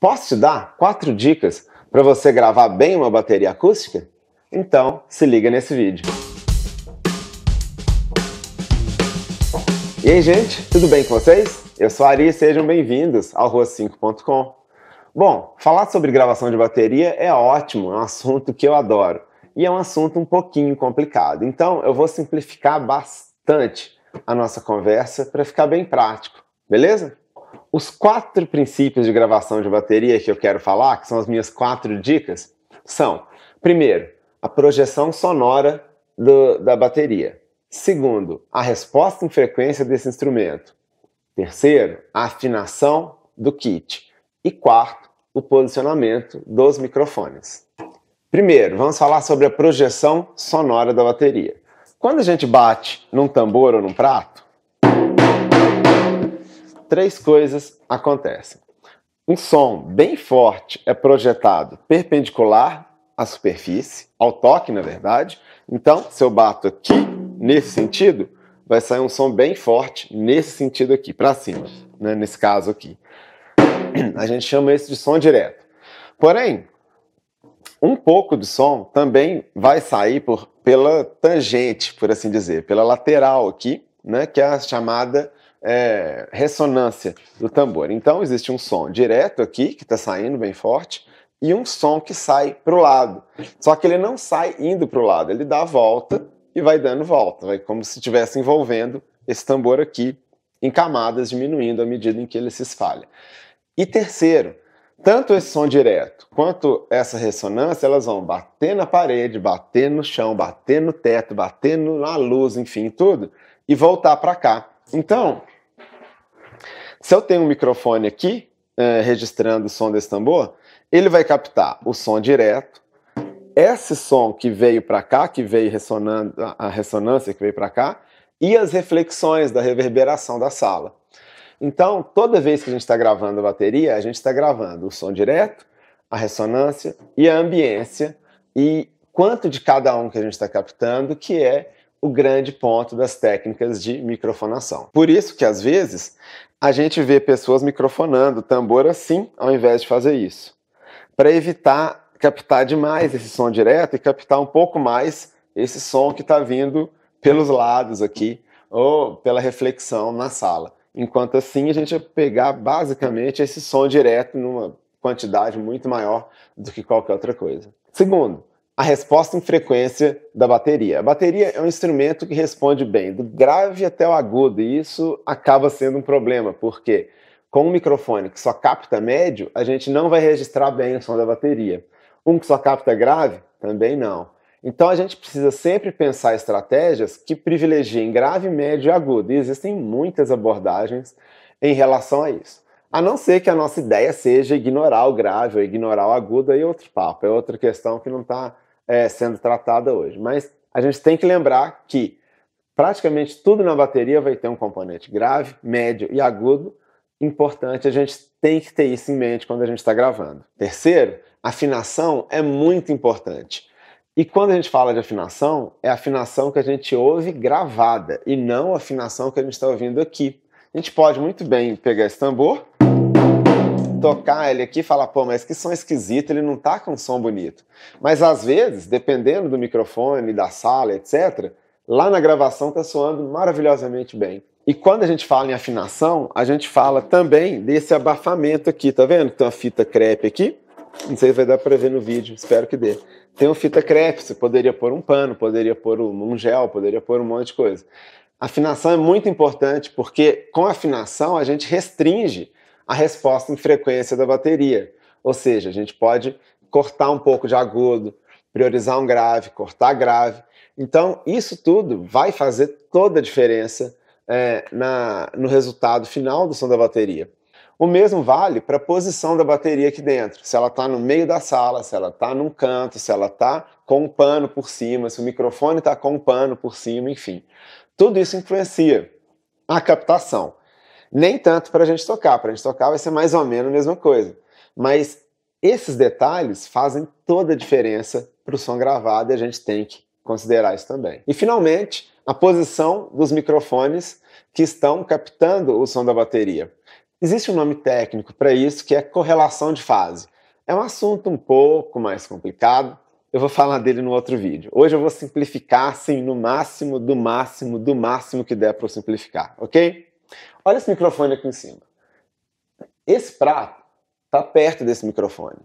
Posso te dar quatro dicas para você gravar bem uma bateria acústica? Então, se liga nesse vídeo. E aí, gente, tudo bem com vocês? Eu sou Ari e sejam bem-vindos ao rua5.com. Bom, falar sobre gravação de bateria é ótimo, é um assunto que eu adoro. E é um assunto um pouquinho complicado. Então, eu vou simplificar bastante a nossa conversa para ficar bem prático, beleza? os quatro princípios de gravação de bateria que eu quero falar, que são as minhas quatro dicas, são: primeiro, a projeção sonora do, da bateria. Segundo, a resposta em frequência desse instrumento. Terceiro, a afinação do kit. E quarto, o posicionamento dos microfones. Primeiro, vamos falar sobre a projeção sonora da bateria. Quando a gente bate num tambor ou num prato, três coisas acontecem. Um som bem forte é projetado perpendicular à superfície, ao toque, na verdade. Então, se eu bato aqui nesse sentido, vai sair um som bem forte nesse sentido aqui, para cima, né? nesse caso aqui. A gente chama isso de som direto. Porém, um pouco de som também vai sair por, pela tangente, por assim dizer, pela lateral aqui, né? que é a chamada é, ressonância do tambor. Então existe um som direto aqui, que está saindo bem forte, e um som que sai para o lado. Só que ele não sai indo para o lado, ele dá a volta e vai dando volta, vai como se estivesse envolvendo esse tambor aqui em camadas, diminuindo à medida em que ele se espalha. E terceiro, tanto esse som direto quanto essa ressonância, elas vão bater na parede, bater no chão, bater no teto, bater na luz, enfim, tudo, e voltar para cá. Então, se eu tenho um microfone aqui, é, registrando o som desse tambor, ele vai captar o som direto, esse som que veio para cá, que veio ressonando, a ressonância que veio para cá, e as reflexões da reverberação da sala. Então, toda vez que a gente está gravando a bateria, a gente está gravando o som direto, a ressonância e a ambiência, e quanto de cada um que a gente está captando, que é o grande ponto das técnicas de microfonação. Por isso que às vezes a gente vê pessoas microfonando tambor assim, ao invés de fazer isso, para evitar captar demais esse som direto e captar um pouco mais esse som que está vindo pelos lados aqui ou pela reflexão na sala. Enquanto assim a gente vai pegar basicamente esse som direto numa quantidade muito maior do que qualquer outra coisa. Segundo, a resposta em frequência da bateria. A bateria é um instrumento que responde bem do grave até o agudo, e isso acaba sendo um problema, porque com um microfone que só capta médio, a gente não vai registrar bem o som da bateria. Um que só capta grave, também não. Então a gente precisa sempre pensar estratégias que privilegiem grave, médio e agudo, e existem muitas abordagens em relação a isso. A não ser que a nossa ideia seja ignorar o grave ou ignorar o agudo, aí é outro papo, é outra questão que não está é, sendo tratada hoje. Mas a gente tem que lembrar que praticamente tudo na bateria vai ter um componente grave, médio e agudo. Importante, a gente tem que ter isso em mente quando a gente está gravando. Terceiro, afinação é muito importante. E quando a gente fala de afinação, é a afinação que a gente ouve gravada e não a afinação que a gente está ouvindo aqui. A gente pode muito bem pegar esse tambor tocar ele aqui e falar, pô, mas que som esquisito, ele não tá com um som bonito. Mas às vezes, dependendo do microfone, da sala, etc., lá na gravação tá soando maravilhosamente bem. E quando a gente fala em afinação, a gente fala também desse abafamento aqui, tá vendo? Tem uma fita crepe aqui, não sei se vai dar para ver no vídeo, espero que dê. Tem uma fita crepe, você poderia pôr um pano, poderia pôr um gel, poderia pôr um monte de coisa. Afinação é muito importante porque com afinação a gente restringe a resposta em frequência da bateria. Ou seja, a gente pode cortar um pouco de agudo, priorizar um grave, cortar grave. Então, isso tudo vai fazer toda a diferença é, na, no resultado final do som da bateria. O mesmo vale para a posição da bateria aqui dentro. Se ela está no meio da sala, se ela está num canto, se ela está com um pano por cima, se o microfone está com um pano por cima, enfim. Tudo isso influencia a captação. Nem tanto para a gente tocar, para a gente tocar vai ser mais ou menos a mesma coisa. Mas esses detalhes fazem toda a diferença para o som gravado e a gente tem que considerar isso também. E finalmente, a posição dos microfones que estão captando o som da bateria. Existe um nome técnico para isso que é correlação de fase. É um assunto um pouco mais complicado, eu vou falar dele no outro vídeo. Hoje eu vou simplificar assim no máximo, do máximo, do máximo que der para simplificar, ok? Olha esse microfone aqui em cima. Esse prato está perto desse microfone.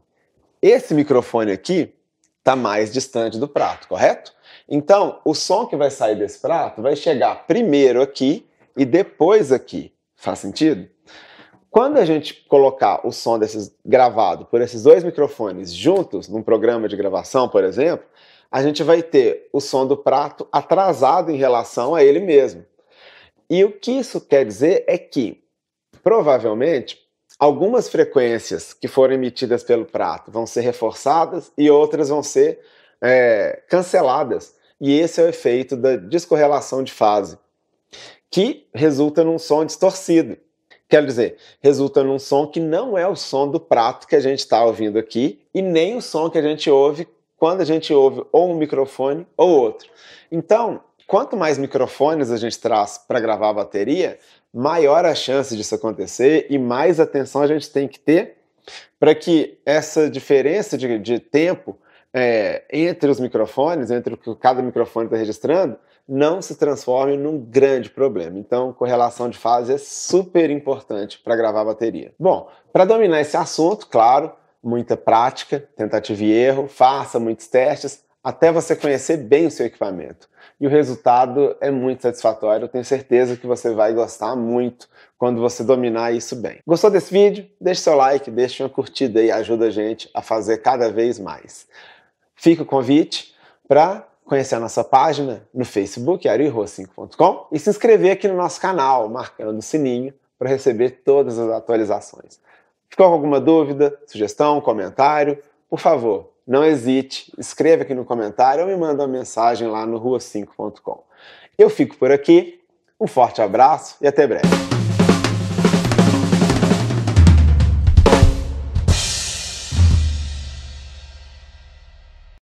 Esse microfone aqui está mais distante do prato, correto? Então, o som que vai sair desse prato vai chegar primeiro aqui e depois aqui. Faz sentido? Quando a gente colocar o som desses gravado por esses dois microfones juntos num programa de gravação, por exemplo, a gente vai ter o som do prato atrasado em relação a ele mesmo. E o que isso quer dizer é que, provavelmente, algumas frequências que foram emitidas pelo prato vão ser reforçadas e outras vão ser é, canceladas. E esse é o efeito da descorrelação de fase, que resulta num som distorcido. Quer dizer, resulta num som que não é o som do prato que a gente está ouvindo aqui e nem o som que a gente ouve quando a gente ouve ou um microfone ou outro. Então, Quanto mais microfones a gente traz para gravar a bateria, maior a chance disso acontecer e mais atenção a gente tem que ter para que essa diferença de, de tempo é, entre os microfones, entre o que cada microfone está registrando, não se transforme num grande problema. Então, correlação de fase é super importante para gravar a bateria. Bom, para dominar esse assunto, claro, muita prática, tentativa e erro, faça muitos testes, até você conhecer bem o seu equipamento. E o resultado é muito satisfatório. Eu tenho certeza que você vai gostar muito quando você dominar isso bem. Gostou desse vídeo? Deixe seu like, deixe uma curtida aí, ajuda a gente a fazer cada vez mais. Fica o convite para conhecer a nossa página no Facebook, ariroa5.com, e se inscrever aqui no nosso canal, marcando o sininho para receber todas as atualizações. Ficou com alguma dúvida, sugestão, comentário? Por favor, não hesite, escreva aqui no comentário ou me manda uma mensagem lá no rua5.com. Eu fico por aqui, um forte abraço e até breve.